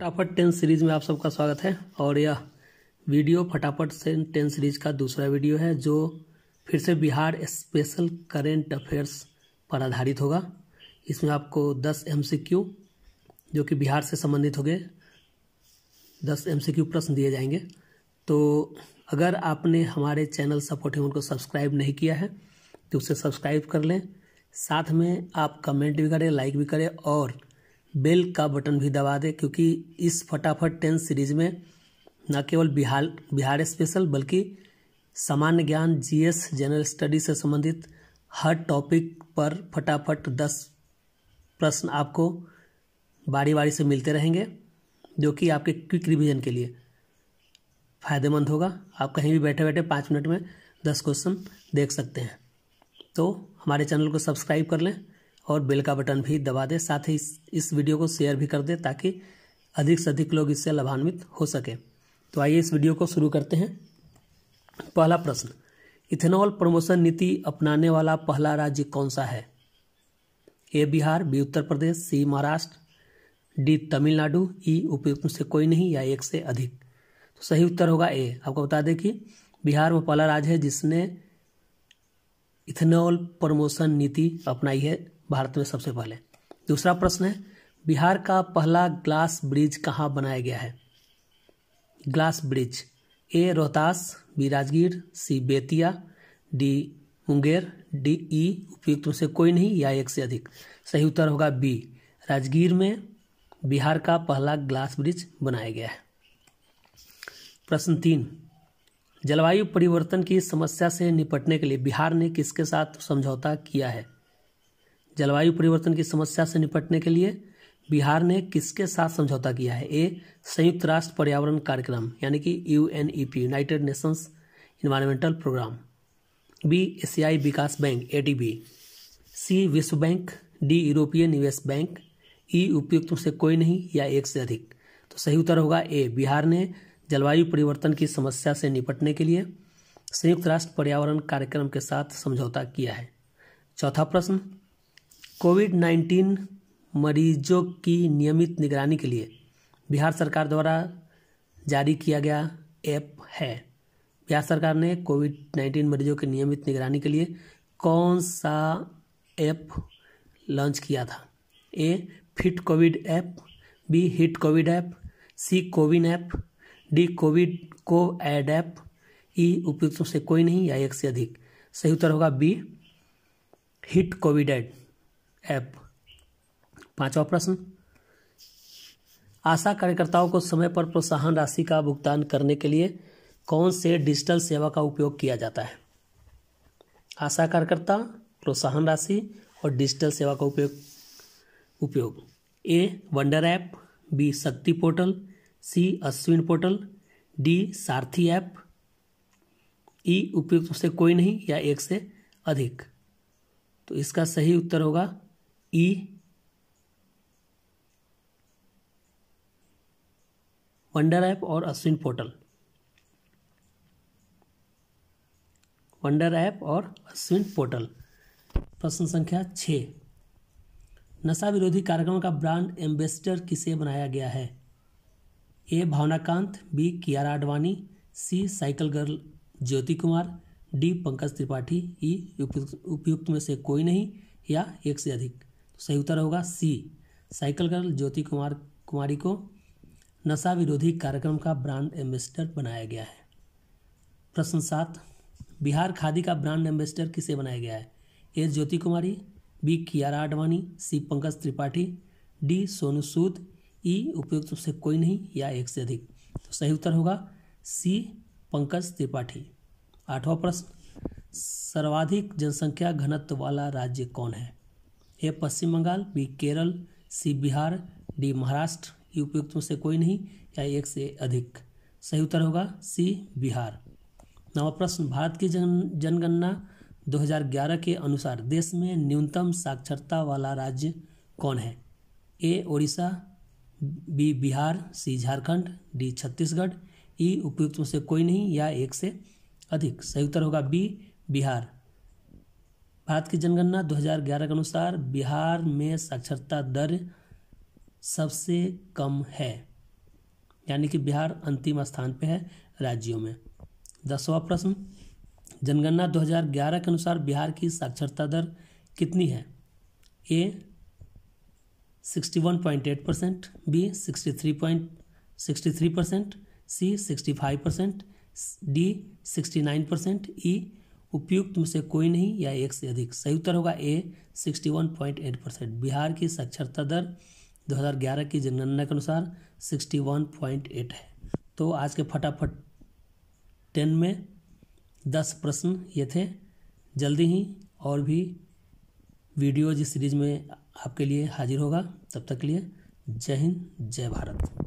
फटाफट ten series में आप सबका स्वागत है और यह वीडियो फटाफट से टेन सीरीज का दूसरा वीडियो है जो फिर से बिहार स्पेशल करेंट अफेयर्स पर आधारित होगा इसमें आपको 10 एमसीक्यू जो कि बिहार से संबंधित हो गए 10 एमसीक्यू प्रश्न दिए जाएंगे तो अगर आपने हमारे चैनल सपोर्टिंग को सब्सक्राइब नहीं किया है तो उसे सब्सक्राइब कर लें साथ में आप कमेंट भी करें लाइक भी करें और बेल का बटन भी दबा दें क्योंकि इस फटाफट टेन सीरीज में न केवल बिहार बिहार स्पेशल बल्कि सामान्य ज्ञान जीएस जनरल स्टडी से संबंधित हर टॉपिक पर फटाफट दस प्रश्न आपको बारी बारी से मिलते रहेंगे जो कि आपके क्विक रिवीजन के लिए फ़ायदेमंद होगा आप कहीं भी बैठे बैठे पाँच मिनट में दस क्वेश्चन देख सकते हैं तो हमारे चैनल को सब्सक्राइब कर लें और बेल का बटन भी दबा दें साथ ही इस, इस वीडियो को शेयर भी कर दें ताकि अधिक से अधिक लोग इससे लाभान्वित हो सके तो आइए इस वीडियो को शुरू करते हैं पहला प्रश्न इथेनॉल प्रमोशन नीति अपनाने वाला पहला राज्य कौन सा है A Bihar B Uttar Pradesh C Maharashtra D Tamil Nadu E उपयुक्त से कोई नहीं या एक से अधिक तो सही उत्तर होगा ए आपको बता दें कि बिहार वो पहला राज्य है जिसने इथेनॉल प्रमोशन नीति अपनाई है भारत में सबसे पहले दूसरा प्रश्न है बिहार का पहला ग्लास ब्रिज कहाँ बनाया गया है glass bridge A Rohtas B Rajgir C Bettiah D Munger D E उपयुक्त में से कोई नहीं या एक से अधिक सही उत्तर होगा बी राजगीर में बिहार का पहला ग्लास ब्रिज बनाया गया है प्रश्न तीन जलवायु परिवर्तन की समस्या से निपटने के लिए बिहार ने किसके साथ समझौता किया है जलवायु परिवर्तन की समस्या से निपटने के लिए बिहार ने किसके साथ समझौता किया है ए संयुक्त राष्ट्र पर्यावरण कार्यक्रम यानी कि U N E P United Nations Environmental Programme B एशियाई विकास बैंक ए सी विश्व बैंक डी यूरोपीय निवेश बैंक ई उपयुक्त से कोई नहीं या एक से अधिक तो सही उत्तर होगा ए बिहार ने जलवायु परिवर्तन की समस्या से निपटने के लिए संयुक्त राष्ट्र पर्यावरण कार्यक्रम के साथ समझौता किया है चौथा प्रश्न कोविड नाइन्टीन मरीजों की नियमित निगरानी के लिए बिहार सरकार द्वारा जारी किया गया ऐप है बिहार सरकार ने कोविड नाइन्टीन मरीजों की नियमित निगरानी के लिए कौन सा ऐप लॉन्च किया था A fit covid app B hit covid app C CoWIN app D covid को एड ऐप ई उपयुक्तों से कोई नहीं या एक से अधिक सही उत्तर होगा B hit covid aid app पांचवा प्रश्न आशा कार्यकर्ताओं को समय पर प्रोत्साहन राशि का भुगतान करने के लिए कौन से डिजिटल सेवा का उपयोग किया जाता है आशा कार्यकर्ता प्रोत्साहन राशि और डिजिटल सेवा का उपयोग उपयोग A wonder app B Shakti portal C Ashwin portal D Sarathi app E उपयुक्त से कोई नहीं या एक से अधिक तो इसका सही उत्तर होगा E वंडर ऐप और अश्विन पोर्टल वंडर ऐप और अश्विन पोर्टल प्रश्न संख्या छ नशा विरोधी कार्यक्रम का ब्रांड एम्बेसडर किसे बनाया गया है A Bhavnakant B Kiara Advani C cycle girl Jyoti Kumar D Pankaj Tripathi E e. उपयुक्त में से कोई नहीं या एक से अधिक सही उत्तर होगा C cycle girl Jyoti Kumar Kumari को नशा विरोधी कार्यक्रम का ब्रांड एम्बेसडर बनाया गया है प्रश्न सात बिहार खादी का ब्रांड एम्बेसडर किसे बनाया गया है A Jyoti Kumari B Kiara Advani C Pankaj Tripathi D Sonu Sood E उपयुक्त से कोई नहीं या एक से अधिक तो सही उत्तर होगा सी पंकज त्रिपाठी आठवां प्रश्न सर्वाधिक जनसंख्या घनत्व वाला राज्य कौन है A Paschim Bengal B Kerala C Bihar D Maharashtra उपयुक्त में से कोई नहीं या एक से अधिक सही उत्तर होगा सी बिहार नवा प्रश्न भारत की जन जनगणना 2011 के अनुसार देश में न्यूनतम साक्षरता वाला राज्य कौन है A Odisha B Bihar C Jharkhand D Chhattisgarh E उपयुक्त में से कोई नहीं या एक से अधिक सही उत्तर होगा बी बिहार भारत की जनगणना 2011 के अनुसार बिहार में साक्षरता दर सबसे कम है यानी कि बिहार अंतिम स्थान पे है राज्यों में दसवा प्रश्न जनगणना 2011 के अनुसार बिहार की साक्षरता दर कितनी है A 61.8 percent B 63.63 percent C 65 percent D 69 percent E उपयुक्त में से कोई नहीं या एक से अधिक सही उत्तर होगा ए 61.8 परसेंट बिहार की साक्षरता दर 2011 की जनगणना के अनुसार 61.8 है तो आज के फटाफट टेन में दस प्रश्न ये थे जल्दी ही और भी वीडियो जिस सीरीज में आपके लिए हाजिर होगा तब तक के लिए जय हिंद जय भारत